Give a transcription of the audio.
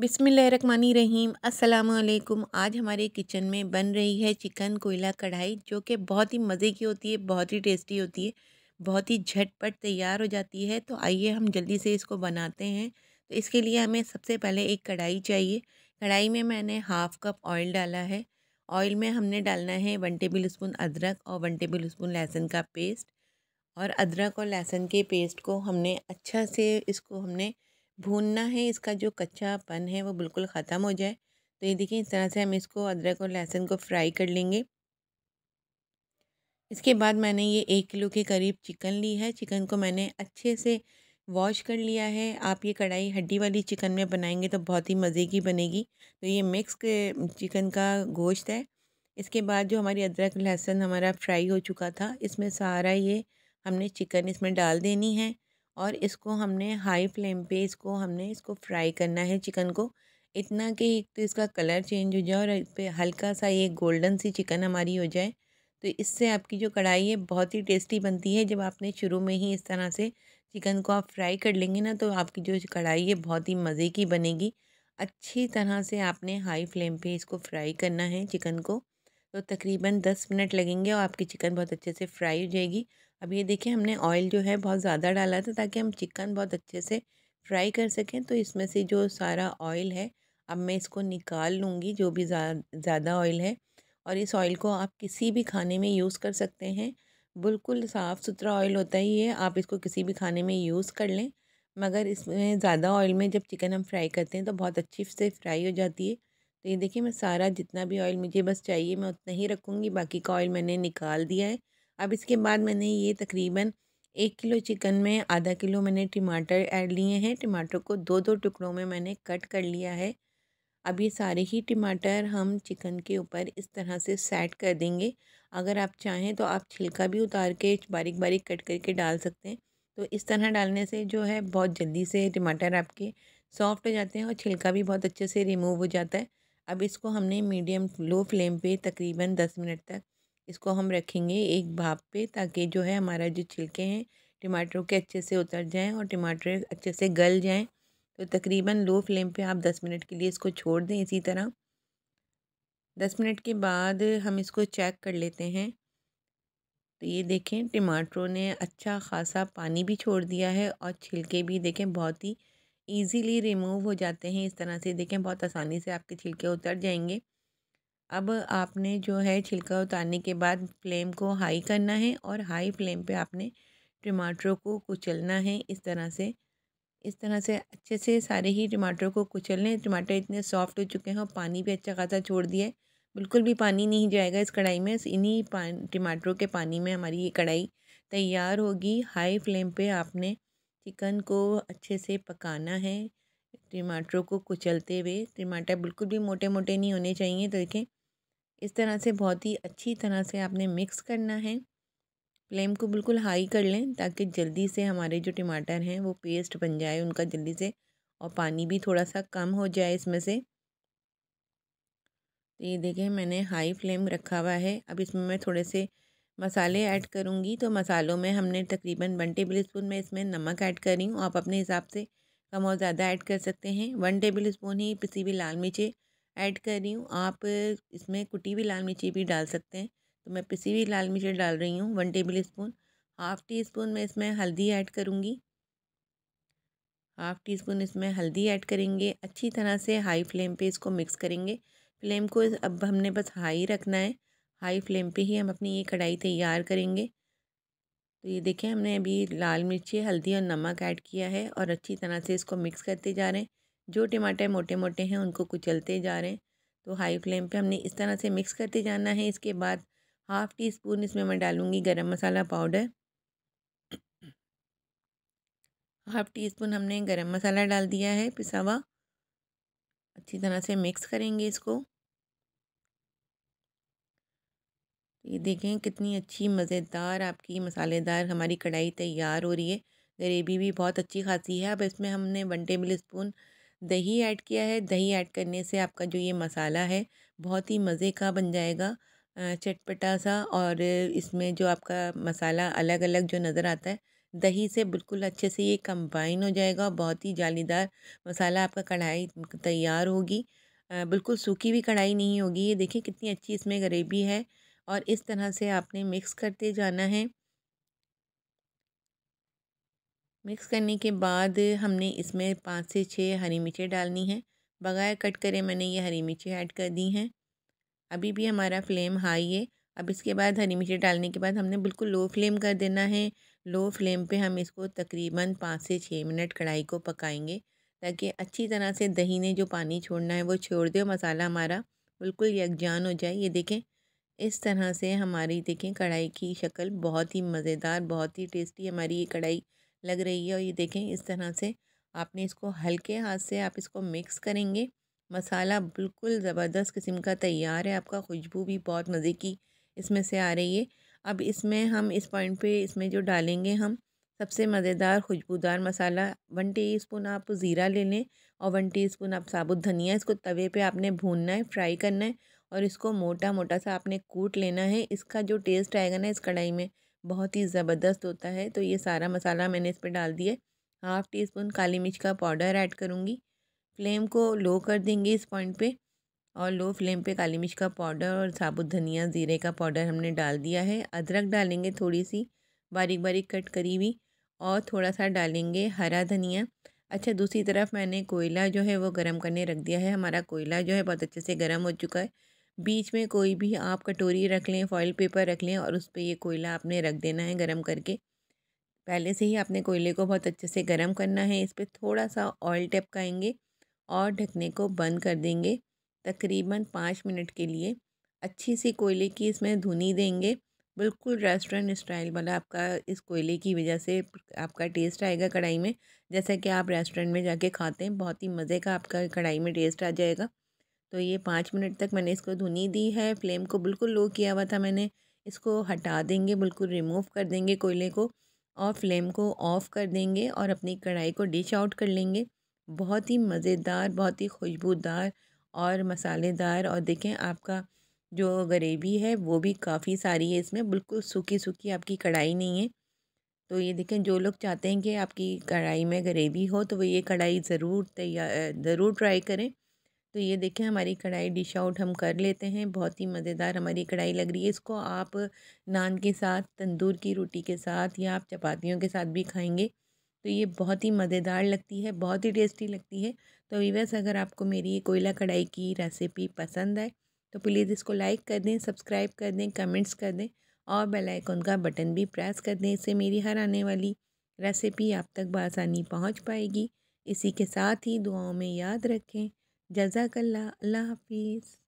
बिसमीम अस्सलाम आज हमारे किचन में बन रही है चिकन कोयला कढ़ाई जो कि बहुत ही मज़े की होती है बहुत ही टेस्टी होती है बहुत ही झटपट तैयार हो जाती है तो आइए हम जल्दी से इसको बनाते हैं तो इसके लिए हमें सबसे पहले एक कढ़ाई चाहिए कढ़ाई में मैंने हाफ़ कप ऑयल डाला है ऑयल में हमने डालना है वन टेबल स्पून अदरक और वन टेबल स्पून लहसुन का पेस्ट और अदरक और लहसुन के पेस्ट को हमने अच्छा से इसको हमने भूनना है इसका जो कच्चापन है वो बिल्कुल ख़त्म हो जाए तो ये देखिए इस तरह से हम इसको अदरक और लहसुन को फ्राई कर लेंगे इसके बाद मैंने ये एक किलो के करीब चिकन ली है चिकन को मैंने अच्छे से वॉश कर लिया है आप ये कढ़ाई हड्डी वाली चिकन में बनाएंगे तो बहुत ही मज़े की बनेगी तो ये मिक्स चिकन का गोश्त है इसके बाद जो हमारी अदरक लहसुन हमारा फ्राई हो चुका था इसमें सारा ये हमने चिकन इसमें डाल देनी है और इसको हमने हाई फ्लेम पे इसको हमने इसको फ्राई करना है चिकन को इतना कि एक तो इसका कलर चेंज हो जाए और इस पर हल्का सा ये गोल्डन सी चिकन हमारी हो जाए तो इससे आपकी जो कढ़ाई है बहुत ही टेस्टी बनती है जब आपने शुरू में ही इस तरह से चिकन को आप फ्राई कर लेंगे ना तो आपकी जो कढ़ाई है बहुत ही मज़े की बनेगी अच्छी तरह से आपने हाई फ्लेम पे इसको फ्राई करना है चिकन को तो तकरीबन दस मिनट लगेंगे और आपकी चिकन बहुत अच्छे से फ्राई हो जाएगी अब ये देखिए हमने ऑयल जो है बहुत ज़्यादा डाला था ताकि हम चिकन बहुत अच्छे से फ्राई कर सकें तो इसमें से जो सारा ऑयल है अब मैं इसको निकाल लूँगी जो भी ज़्यादा ऑयल है और इस ऑयल को आप किसी भी खाने में यूज़ कर सकते हैं बिल्कुल साफ़ सुथरा ऑयल होता ही है आप इसको किसी भी खाने में यूज़ कर लें मगर इसमें ज़्यादा ऑयल में जब चिकन हम फ्राई करते हैं तो बहुत अच्छी से फ्राई हो जाती है तो ये देखिए मैं सारा जितना भी ऑयल मुझे बस चाहिए मैं उतना ही रखूँगी बाकी का ऑयल मैंने निकाल दिया है अब इसके बाद मैंने ये तकरीबन एक किलो चिकन में आधा किलो मैंने टमाटर ऐड लिए हैं टमाटर को दो दो टुकड़ों में मैंने कट कर लिया है अब ये सारे ही टमाटर हम चिकन के ऊपर इस तरह से सेट कर देंगे अगर आप चाहें तो आप छिलका भी उतार के बारीक बारीक कट करके डाल सकते हैं तो इस तरह डालने से जो है बहुत जल्दी से टमाटर आपके सॉफ्ट हो जाते हैं और छिलका भी बहुत अच्छे से रिमूव हो जाता है अब इसको हमने मीडियम लो फ्लेम पे तकरीबन दस मिनट तक इसको हम रखेंगे एक भाप पे ताकि जो है हमारा जो छिलके हैं टमाटरों के अच्छे से उतर जाएं और टमाटर अच्छे से गल जाएं तो तकरीबन लो फ्लेम पे आप दस मिनट के लिए इसको छोड़ दें इसी तरह दस मिनट के बाद हम इसको चेक कर लेते हैं तो ये देखें टमाटरों ने अच्छा खासा पानी भी छोड़ दिया है और छिलके भी देखें बहुत ही ईज़िली रिमूव हो जाते हैं इस तरह से देखें बहुत आसानी से आपके छिलके उतर जाएंगे अब आपने जो है छिलका उतारने के बाद फ्लेम को हाई करना है और हाई फ्लेम पे आपने टमाटरों को कुचलना है इस तरह से इस तरह से अच्छे से सारे ही टमाटरों को कुचलने टमाटर इतने सॉफ्ट हो चुके हैं और पानी भी अच्छा खासा छोड़ दिया है बिल्कुल भी पानी नहीं जाएगा इस कढ़ाई में इन्हीं पान टमाटरों के पानी में हमारी ये कढ़ाई तैयार होगी हाई फ्लेम पे आपने चिकन को अच्छे से पकाना है टमाटरों को कुचलते हुए टमाटर बिल्कुल भी मोटे मोटे नहीं होने चाहिए तो देखें इस तरह से बहुत ही अच्छी तरह से आपने मिक्स करना है फ्लेम को बिल्कुल हाई कर लें ताकि जल्दी से हमारे जो टमाटर हैं वो पेस्ट बन जाए उनका जल्दी से और पानी भी थोड़ा सा कम हो जाए इसमें से तो ये देखें मैंने हाई फ्लेम रखा हुआ है अब इसमें मैं थोड़े से मसाले ऐड करूँगी तो मसालों में हमने तकरीबन वन टेबल स्पून में इसमें नमक ऐड करी हूँ आप अपने हिसाब से कम और ज़्यादा ऐड कर सकते हैं वन टेबल स्पून ही पिसी हुई लाल मिर्चें ऐड कर रही हूँ आप इसमें कुटी हुई लाल मिर्ची भी डाल सकते हैं तो मैं पिसी हुई लाल मिर्ची डाल रही हूँ one tablespoon half teaspoon मैं इसमें हल्दी ऐड करूँगी हाफ़ टी स्पून इसमें हल्दी ऐड करेंगे अच्छी तरह से हाई फ्लेम पे इसको मिक्स करेंगे फ्लेम को अब हमने बस हाई रखना है हाई फ्लेम पे ही हम अपनी ये कढ़ाई तैयार करेंगे तो ये देखें हमने अभी लाल मिर्ची हल्दी और नमक ऐड किया है और अच्छी तरह से इसको मिक्स करते जा रहे हैं जो टमाटर मोटे मोटे हैं उनको कुचलते जा रहे हैं तो हाई फ्लेम पे हमने इस तरह से मिक्स करते जाना है इसके बाद हाफ़ टी स्पून इसमें मैं डालूँगी garam masala powder half teaspoon हमने गरम मसाला डाल दिया है पिसावा अच्छी तरह से मिक्स करेंगे इसको ये देखें कितनी अच्छी मज़ेदार आपकी मसालेदार हमारी कढ़ाई तैयार हो रही है ग्रेवी भी बहुत अच्छी खासी है अब इसमें हमने वन टेबल स्पून दही ऐड किया है दही ऐड करने से आपका जो ये मसाला है बहुत ही मज़े का बन जाएगा चटपटा सा और इसमें जो आपका मसाला अलग अलग जो नज़र आता है दही से बिल्कुल अच्छे से ये कंबाइन हो जाएगा बहुत ही जालीदार मसाला आपका कढ़ाई तैयार होगी बिल्कुल सूखी भी कढ़ाई नहीं होगी ये देखिए कितनी अच्छी इसमें ग्रेवी है और इस तरह से आपने मिक्स करते जाना है मिक्स करने के बाद हमने इसमें पाँच से छः हरी मिर्चें डालनी हैं बगैर कट करे मैंने ये हरी मिर्चें ऐड कर दी हैं अभी भी हमारा फ्लेम हाई है अब इसके बाद हरी मिर्चें डालने के बाद हमने बिल्कुल लो फ्लेम कर देना है लो फ्लेम पे हम इसको तकरीबन पाँच से छः मिनट कढ़ाई को पकाएंगे ताकि अच्छी तरह से दही ने जो पानी छोड़ना है वो छोड़ दे मसाला हमारा बिल्कुल यकजान हो जाए ये देखें इस तरह से हमारी देखें कढ़ाई की शक्ल बहुत ही मज़ेदार बहुत ही टेस्टी हमारी ये कढ़ाई लग रही है और ये देखें इस तरह से आपने इसको हल्के हाथ से आप इसको मिक्स करेंगे मसाला बिल्कुल ज़बरदस्त किस्म का तैयार है आपका खुशबू भी बहुत मज़े की इसमें से आ रही है अब इसमें हम इस पॉइंट पे इसमें जो डालेंगे हम सबसे मज़ेदार खुशबूदार मसाला वन टी स्पून आप ज़ीरा ले लें और वन टी स्पून आप साबुत धनिया इसको तवे पे आपने भूनना है फ्राई करना है और इसको मोटा मोटा सा आपने कूट लेना है इसका जो टेस्ट आएगा ना इस कढ़ाई में बहुत ही ज़बरदस्त होता है तो ये सारा मसाला मैंने इस पर डाल दिया हाफ़ टी स्पून काली मिर्च का पाउडर ऐड करूँगी फ्लेम को लो कर देंगे इस पॉइंट पे और लो फ्लेम पे काली मिर्च का पाउडर और साबुत धनिया ज़ीरे का पाउडर हमने डाल दिया है अदरक डालेंगे थोड़ी सी बारीक बारीक कट करी हुई और थोड़ा सा डालेंगे हरा धनिया अच्छा दूसरी तरफ मैंने कोयला जो है वो गर्म करने रख दिया है हमारा कोयला जो है बहुत अच्छे से गर्म हो चुका है बीच में कोई भी आप कटोरी रख लें फॉइल पेपर रख लें और उस पर ये कोयला आपने रख देना है गर्म करके पहले से ही आपने कोयले को बहुत अच्छे से गर्म करना है इस पर थोड़ा सा ऑयल टपकाएंगे और ढकने को बंद कर देंगे तकरीबन पाँच मिनट के लिए अच्छी सी कोयले की इसमें धुनी देंगे बिल्कुल रेस्टोरेंट स्टाइल वाला आपका इस कोयले की वजह से आपका टेस्ट आएगा कढ़ाई में जैसा कि आप रेस्टोरेंट में जाके खाते हैं बहुत ही मज़े का आपका कढ़ाई में टेस्ट आ जाएगा तो ये पाँच मिनट तक मैंने इसको धुनी दी है फ्लेम को बिल्कुल लो किया हुआ था मैंने इसको हटा देंगे बिल्कुल रिमूव कर देंगे कोयले को और फ्लेम को ऑफ़ कर देंगे और अपनी कढ़ाई को डिश आउट कर लेंगे बहुत ही मज़ेदार बहुत ही खुशबूदार और मसालेदार और देखें आपका जो ग्रेवी है वो भी काफ़ी सारी है इसमें बिल्कुल सूखी सूखी आपकी कढ़ाई नहीं है तो ये देखें जो लोग चाहते हैं कि आपकी कढ़ाई में ग्रेवी हो तो वो ये कढ़ाई ज़रूर तैयार ज़रूर ट्राई करें तो ये देखें हमारी कढ़ाई डिश आउट हम कर लेते हैं बहुत ही मज़ेदार हमारी कढ़ाई लग रही है इसको आप नान के साथ तंदूर की रोटी के साथ या आप चपातियों के साथ भी खाएंगे तो ये बहुत ही मज़ेदार लगती है बहुत ही टेस्टी लगती है तो वीवर्स अगर आपको मेरी ये कोयला कढ़ाई की रेसिपी पसंद आए तो प्लीज़ इसको लाइक कर दें सब्सक्राइब कर दें कमेंट्स कर दें और बेल का बटन भी प्रेस कर दें इससे मेरी हर आने वाली रेसिपी आप तक बसानी पहुँच पाएगी इसी के साथ ही दुआओं में याद रखें جزاك الله الله حافظ